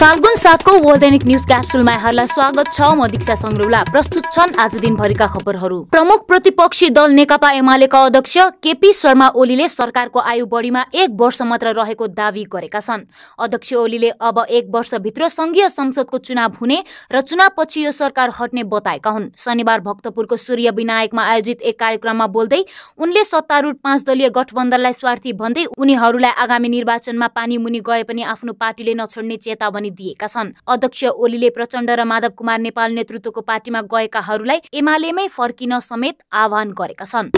फाल्गुन सातको वैदैनिक न्युज क्याप्सुलमा यहाँलाई स्वागत छ म दीक्षा सङ्ग्रौला प्रस्तुत छन् आज दिनभरिका खबरहरू प्रमुख प्रतिपक्षी दल नेकपा एमालेका अध्यक्ष केपी शर्मा ओलीले सरकारको आयु बढीमा एक वर्ष मात्र रहेको दावी गरेका छन् अध्यक्ष ओलीले अब एक वर्षभित्र संघीय संसदको चुनाव हुने र चुनावपछि यो सरकार हट्ने बताएका हुन् शनिबार भक्तपुरको सूर्य विनायकमा आयोजित एक कार्यक्रममा बोल्दै उनले सत्तारूढ पाँच दलीय गठबन्धनलाई स्वार्थी भन्दै उनीहरूलाई आगामी निर्वाचनमा पानी मुनि गए पनि आफ्नो पार्टीले नछोड्ने चेतावनी जानकारी दिएका छन् अध्यक्ष ओलीले प्रचण्ड र माधव कुमार नेपाल नेतृत्वको पार्टीमा गएकाहरूलाई एमालेमै फर्किन समेत आह्वान गरेका छन्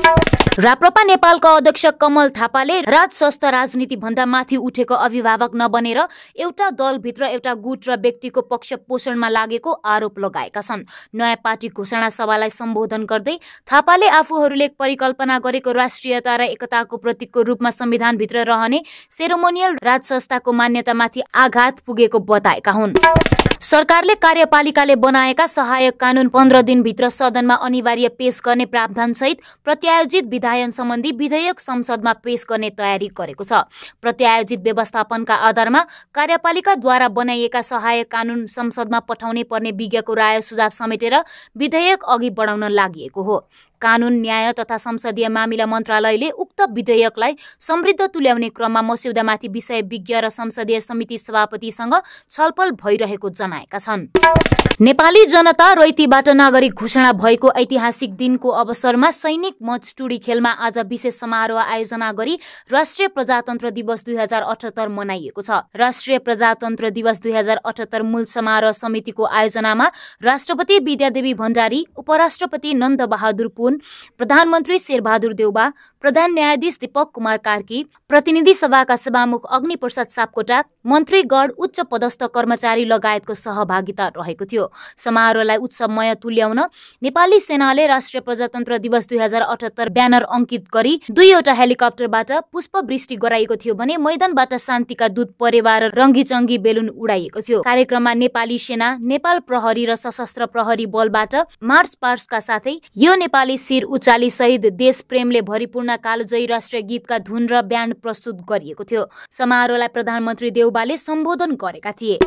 राप्रपा नेपालका अध्यक्ष कमल थापाले राजस्वस्थ राजनीति भन्दा माथि उठेको अभिभावक नबनेर एउटा दलभित्र एउटा गुट र व्यक्तिको पक्ष पोषणमा लागेको आरोप लगाएका छन् नयाँ पार्टी घोषणा सभालाई सम्बोधन गर्दै थापाले आफूहरूले परिकल्पना गरेको राष्ट्रियता र एकताको प्रतीकको रूपमा संविधानभित्र रहने सेरोमोनियल संस्थाको मान्यतामाथि आघात पुगेको बताएका हुन् सरकारले कार्यपालिकाले बनाएका सहायक कानून पन्ध्र दिनभित्र सदनमा अनिवार्य पेश गर्ने प्रावधानसहित प्रत्यायोजित विधायन सम्बन्धी विधेयक संसदमा पेश गर्ने तयारी गरेको छ प्रत्यायोजित व्यवस्थापनका आधारमा कार्यपालिकाद्वारा बनाइएका सहायक कानून संसदमा पठाउने पर्ने विज्ञको राय सुझाव समेटेर विधेयक अघि बढाउन लागि हो कानुन न्याय तथा संसदीय मामिला मन्त्रालयले उक्त विधेयकलाई समृद्ध तुल्याउने क्रममा मस्यौदामाथि विषय विज्ञ र संसदीय समिति सभापतिसँग छलफल भइरहेको जनाएका छन् नेपाली जनता रैतीबाट नागरिक घोषणा भएको ऐतिहासिक दिनको अवसरमा सैनिक मच टुडी खेलमा आज विशेष समारोह आयोजना गरी राष्ट्रिय प्रजातन्त्र दिवस दुई हजार अठहत्तर मनाइएको छ राष्ट्रिय प्रजातन्त्र दिवस दुई हजार अठहत्तर मूल समारोह समितिको आयोजनामा राष्ट्रपति विद्यादेवी भण्डारी उपराष्ट्रपति नन्द बहादुर पुन प्रधानमन्त्री शेरबहादुर देउबा प्रधान न्यायाधीश दीपक कुमार कार्की प्रतिनिधि सभाका सभामुख अग्निप्रसाद सापकोटा मन्त्रीगण उच्च पदस्थ कर्मचारी लगायतको सहभागिता रहेको थियो समारोहलाई उत्सवमय तुल्याउन नेपाली सेनाले राष्ट्रिय प्रजातन्त्र दिवस दुई हजार अठहत्तर ब्यानर अङ्कित गरी दुईवटा हेलिकप्टरबाट पुष्पवृष्टि गराएको थियो भने मैदानबाट शान्तिका दूत परेवा र रङ्गीचङ्गी बेलुन उडाइएको थियो कार्यक्रममा नेपाली सेना नेपाल प्रहरी र सशस्त्र प्रहरी बलबाट मार्च पार्सका साथै यो नेपाली शिर उचाली सहित देश प्रेमले भरिपूर्ण कालोजयी राष्ट्रिय गीतका धुन र ब्यान्ड प्रस्तुत गरिएको थियो समारोहलाई प्रधानमन्त्री देउबाले सम्बोधन गरेका थिए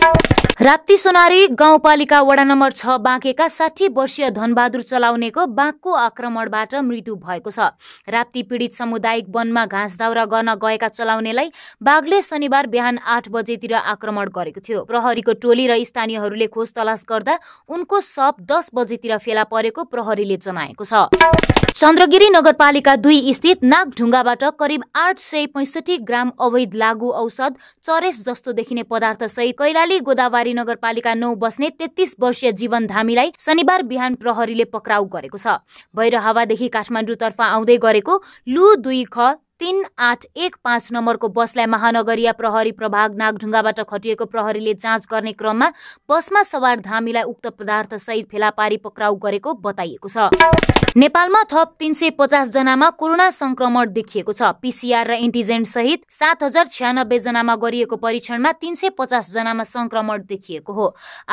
राप्ती सोनारी गाउँपालिका वडा नम्बर छ बाँकेका साठी वर्षीय धनबहादुर चलाउनेको बाघको आक्रमणबाट मृत्यु भएको छ राप्ती पीडित सामुदायिक वनमा घाँस दाउरा गर्न गएका चलाउनेलाई बाघले शनिबार बिहान आठ बजेतिर आक्रमण गरेको थियो प्रहरीको टोली र स्थानीयहरूले खोज गर्दा उनको सप दस बजेतिर फेला परेको प्रहरीले जनाएको छ चन्द्रगिरी नगरपालिका दुई स्थित नागढुङ्गाबाट करिब आठ सय पैँसठी ग्राम अवैध लागू औषध चरेस जस्तो देखिने पदार्थ सहित कैलाली गोदावरी नगरपालिका नौ बस्ने तेत्तिस वर्षीय जीवन धामीलाई शनिबार बिहान प्रहरीले पक्राउ गरेको छ भैरहावादेखि काठमाडौँतर्फ आउँदै गरेको लु दुई ख तीन आठ एक पाँच नम्बरको बसलाई महानगरीय प्रहरी प्रभाग नागढुङ्गाबाट खटिएको प्रहरीले जाँच गर्ने क्रममा बसमा सवार धामीलाई उक्त पदार्थसहित फेला पारी पक्राउ गरेको बताइएको छ नेपालमा थप तीन सय पचास जनामा कोरोना संक्रमण देखिएको छ पीसीआर र एन्टिजेन सहित सात हजार छ्यानब्बे जनामा गरिएको परीक्षणमा तीन सय पचास जनामा संक्रमण देखिएको हो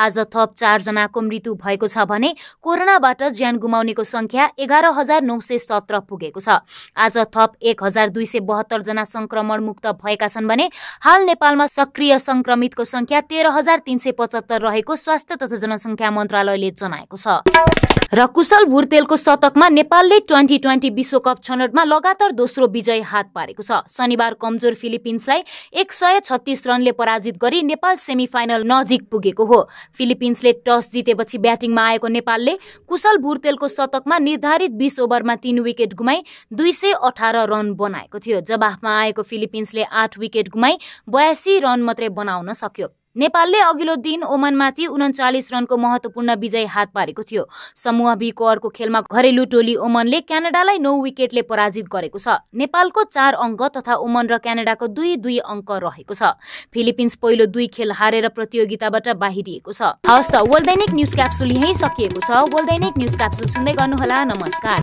आज थप जनाको मृत्यु भएको छ भने कोरोनाबाट ज्यान गुमाउनेको संख्या एघार हजार नौ सय सत्र पुगेको छ आज थप एक हजार दुई सय जना संक्रमण मुक्त भएका छन् भने हाल नेपालमा सक्रिय संक्रमितको संख्या तेह्र हजार तीन सय पचहत्तर रहेको स्वास्थ्य तथा जनसङ्ख्या मन्त्रालयले जनाएको छ र कुशल भुर्तेलको शतकमा नेपालले ट्वेन्टी ट्वेन्टी विश्वकप छनौटमा लगातार दोस्रो विजय हात पारेको छ शनिबार कमजोर फिलिपिन्सलाई एक सय छत्तिस रनले पराजित गरी नेपाल सेमिफाइनल नजिक पुगेको हो फिलिपिन्सले टस जितेपछि ब्याटिङमा आएको नेपालले कुशल भुर्तेलको शतकमा निर्धारित बिस ओभरमा तीन विकेट गुमाई दुई सय अठार रन बनाएको थियो जवाफमा आएको फिलिपिन्सले आठ विकेट गुमाई बयासी रन मात्रै बनाउन सक्यो नेपालले अघिल्लो दिन ओमनमाथि उन्चालिस रनको महत्त्वपूर्ण विजय हात पारेको थियो समूह बीको अर्को खेलमा घरेलु टोली ओमनले क्यानाडालाई नौ विकेटले पराजित गरेको छ नेपालको चार अङ्क तथा ओमन र क्यानाडाको दुई दुई अङ्क रहेको छ फिलिपिन्स पहिलो दुई खेल हारेर प्रतियोगिताबाट बाहिरिएको छ हवस् त वर्ल्ड दैनिक न्युज क्याप्सुल यहीँ सकिएको छ वर्ल्ड दैनिक न्युज क्याप्सुल सुन्दै गर्नुहोला नमस्कार